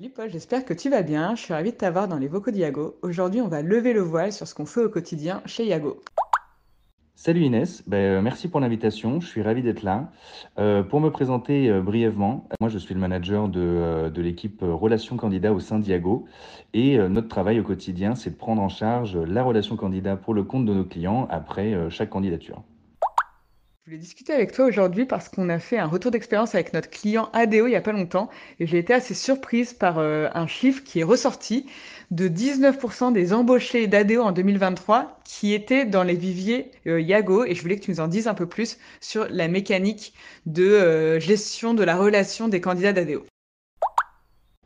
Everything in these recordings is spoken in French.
Salut Paul, j'espère que tu vas bien. Je suis ravie de t'avoir dans les vocaux d'Iago. Aujourd'hui, on va lever le voile sur ce qu'on fait au quotidien chez Iago. Salut Inès, ben, euh, merci pour l'invitation, je suis ravi d'être là. Euh, pour me présenter euh, brièvement, moi je suis le manager de, de l'équipe Relations Candidats au sein d'Iago et notre travail au quotidien c'est de prendre en charge la relation candidat pour le compte de nos clients après chaque candidature. Je voulais discuter avec toi aujourd'hui parce qu'on a fait un retour d'expérience avec notre client ADO il n'y a pas longtemps et j'ai été assez surprise par euh, un chiffre qui est ressorti de 19% des embauchés d'ADO en 2023 qui étaient dans les viviers euh, Yago et je voulais que tu nous en dises un peu plus sur la mécanique de euh, gestion de la relation des candidats d'ADO.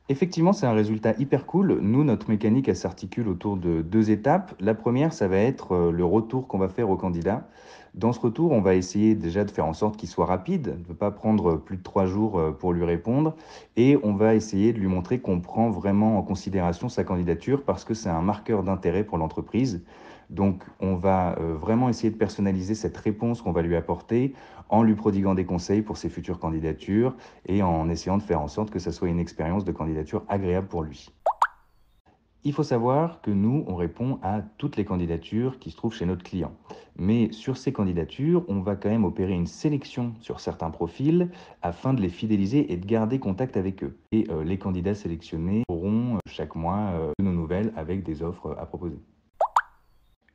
Effectivement, c'est un résultat hyper cool. Nous, notre mécanique, elle s'articule autour de deux étapes. La première, ça va être le retour qu'on va faire aux candidats. Dans ce retour, on va essayer déjà de faire en sorte qu'il soit rapide, ne pas prendre plus de trois jours euh, pour lui répondre, et on va essayer de lui montrer qu'on prend vraiment en considération sa candidature parce que c'est un marqueur d'intérêt pour l'entreprise. Donc on va euh, vraiment essayer de personnaliser cette réponse qu'on va lui apporter en lui prodiguant des conseils pour ses futures candidatures et en essayant de faire en sorte que ça soit une expérience de candidature agréable pour lui. Il faut savoir que nous, on répond à toutes les candidatures qui se trouvent chez notre client. Mais sur ces candidatures, on va quand même opérer une sélection sur certains profils afin de les fidéliser et de garder contact avec eux. Et euh, les candidats sélectionnés auront euh, chaque mois euh, de nos nouvelles avec des offres à proposer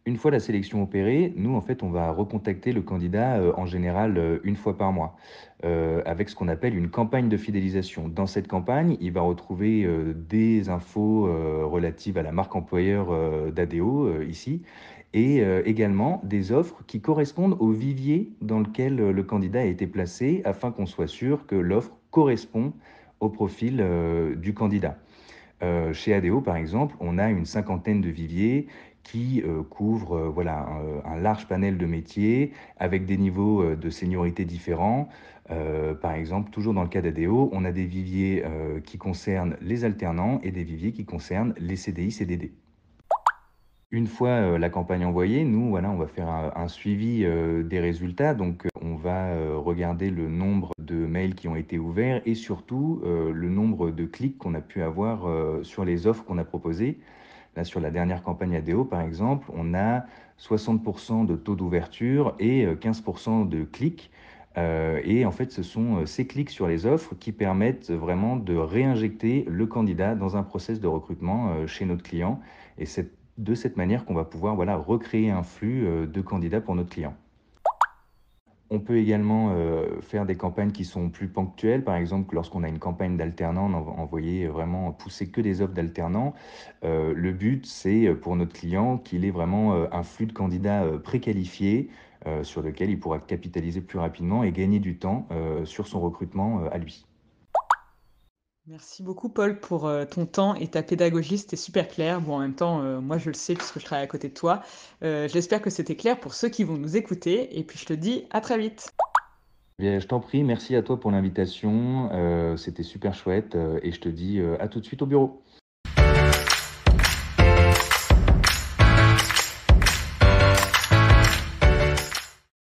une fois la sélection opérée, nous, en fait, on va recontacter le candidat euh, en général euh, une fois par mois euh, avec ce qu'on appelle une campagne de fidélisation. Dans cette campagne, il va retrouver des infos relatives à la marque employeur d'ADO ici et également des offres qui correspondent au vivier dans lequel le candidat a été placé afin qu'on soit sûr que l'offre correspond au profil du candidat. chez ADO, par exemple, on a une cinquantaine de viviers qui euh, couvre euh, voilà, euh, un, large panel de métiers avec des niveaux de seniorité différents. par exemple, toujours dans le cas d'ADO, on a des viviers qui concernent les alternants et des viviers qui concernent les CDI, CDD. Une fois la campagne envoyée, nous, voilà, on va faire un, un suivi des résultats. Donc, on va regarder le nombre de mails qui ont été ouverts et surtout le nombre de clics qu'on a pu avoir sur les offres qu'on a proposées sur la dernière campagne ADO, par exemple, on a 60% de taux d'ouverture et 15% euh, de clics. Euh, et en fait, ce sont euh, ces clics sur les offres qui permettent vraiment de réinjecter le candidat dans un process de recrutement chez notre client. Et c'est de cette manière qu'on va pouvoir voilà, recréer un flux de candidats pour notre client. On peut également euh, faire des campagnes qui sont plus ponctuelles. Par exemple, lorsqu'on a une campagne d'alternants, envoyer vraiment pousser que des offres d'alternant. Euh, le but, c'est euh, pour notre client qu'il ait vraiment un flux de candidats préqualifiés sur lequel il pourra capitaliser plus rapidement et gagner du temps sur son recrutement à lui. Merci beaucoup, Paul, pour euh, ton temps et ta pédagogie. C'était super clair. Bon, en même temps, euh, moi, je le sais puisque je travaille à côté de toi. Euh, J'espère que c'était clair pour ceux qui vont nous écouter. Et puis, je te dis à très vite. Eh bien, je t'en prie. Merci à toi pour l'invitation. c'était super chouette. et je te dis à tout de suite au bureau.